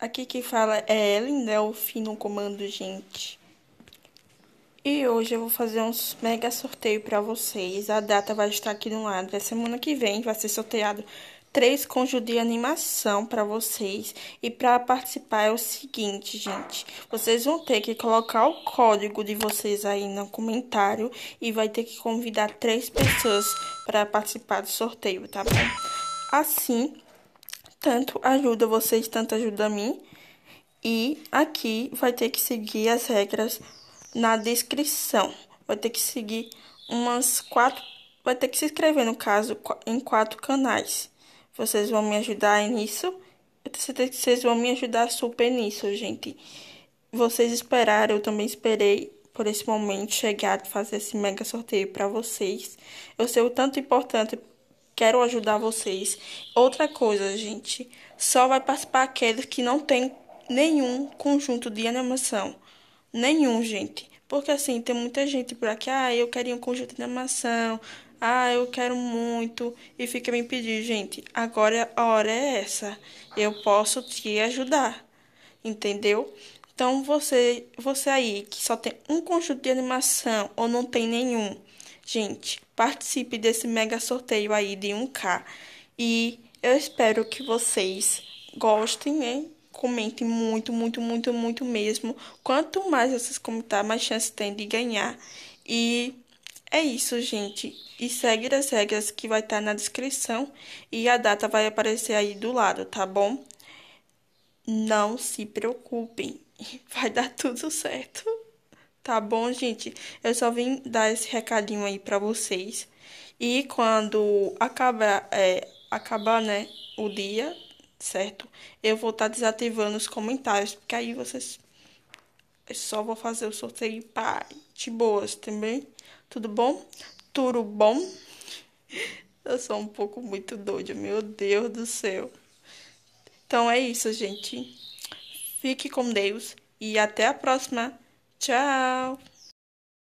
Aqui que fala é Ellen Delphi no comando, gente. E hoje eu vou fazer um mega sorteio para vocês. A data vai estar aqui do lado. É semana que vem vai ser sorteado três conjuntos de animação para vocês. E para participar é o seguinte, gente. Vocês vão ter que colocar o código de vocês aí no comentário. E vai ter que convidar três pessoas para participar do sorteio, tá bom? Assim, tanto ajuda vocês, tanto ajuda a mim. E aqui vai ter que seguir as regras na descrição. Vai ter que seguir umas quatro vai ter que se inscrever, no caso, em quatro canais. Vocês vão me ajudar nisso. Eu tenho certeza que vocês vão me ajudar super nisso, gente. Vocês esperaram, eu também esperei por esse momento chegar de fazer esse mega sorteio para vocês. Eu sei o tanto importante, quero ajudar vocês. Outra coisa, gente, só vai participar aqueles que não tem nenhum conjunto de animação. Nenhum, gente. Porque assim, tem muita gente por aqui, ah, eu queria um conjunto de animação, ah, eu quero muito. E fica me pedir, gente, agora a hora é essa. Eu posso te ajudar. Entendeu? Então você, você aí que só tem um conjunto de animação ou não tem nenhum, gente, participe desse mega sorteio aí de 1K. E eu espero que vocês gostem, hein? Comentem muito, muito, muito, muito mesmo. Quanto mais vocês comentarem, mais chance tem de ganhar. E é isso, gente. E segue as regras que vai estar tá na descrição e a data vai aparecer aí do lado, tá bom? Não se preocupem, vai dar tudo certo. Tá bom, gente? Eu só vim dar esse recadinho aí para vocês. E quando acabar, é, acabar, né, o dia, certo? Eu vou estar tá desativando os comentários, porque aí vocês eu só vou fazer o sorteio de boas também. Tudo bom? Tudo bom? Eu sou um pouco muito doida, meu Deus do céu. Então é isso, gente. Fique com Deus e até a próxima. Tchau!